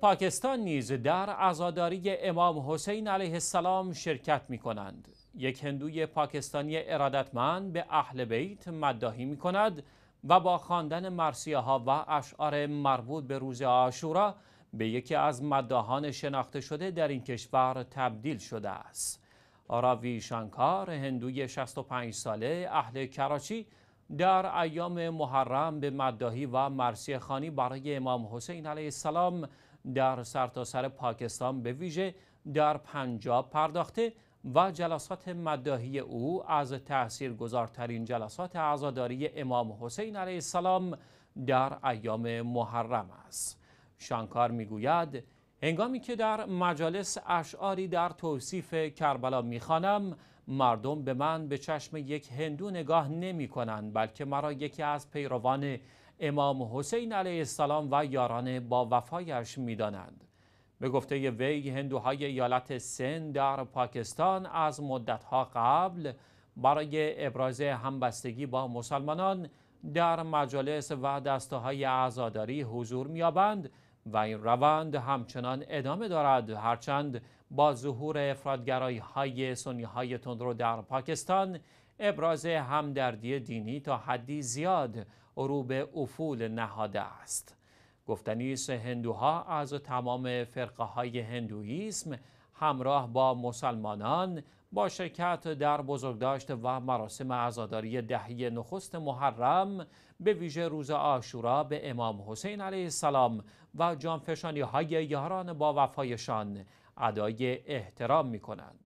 پاکستان نیز در عزاداری امام حسین علیه السلام شرکت می کنند. یک هندوی پاکستانی ارادتمند به اهل بیت مداهی می کند و با خواندن مرسیه ها و اشعار مربوط به روز آشورا به یکی از مداهان شناخته شده در این کشور تبدیل شده است. آراوی شانکار هندوی 65 ساله اهل کراچی در ایام محرم به مداهی و مرسیه خانی برای امام حسین علیه السلام در سرتاسر سر پاکستان به ویژه در پنجاب پرداخته و جلسات مداهی او از گذارترین جلسات عزاداری امام حسین علیه السلام در ایام محرم است شانکار میگوید هنگامی که در مجالس اشعاری در توصیف کربلا میخوانم مردم به من به چشم یک هندو نگاه نمی کنند بلکه مرا یکی از پیروان امام حسین علیه السلام و یاران با وفایش می دانند. به گفته وی هندوهای ایالت سن در پاکستان از مدتها قبل برای ابراز همبستگی با مسلمانان در مجالس و دسته های عزاداری حضور میابند و این روند همچنان ادامه دارد هرچند با ظهور افرادگرایی های سنی های تندرو در پاکستان ابراز همدردی دینی تا حدی زیاد رو به افول نهاده است گفتنی است هندوها از تمام فرقه های هندویسم همراه با مسلمانان با شرکت در بزرگداشت و مراسم عزاداری دهی نخست محرم به ویژه روز آشورا به امام حسین علیه السلام و جانفشانی های یاران با وفایشان ادای احترام می کنند.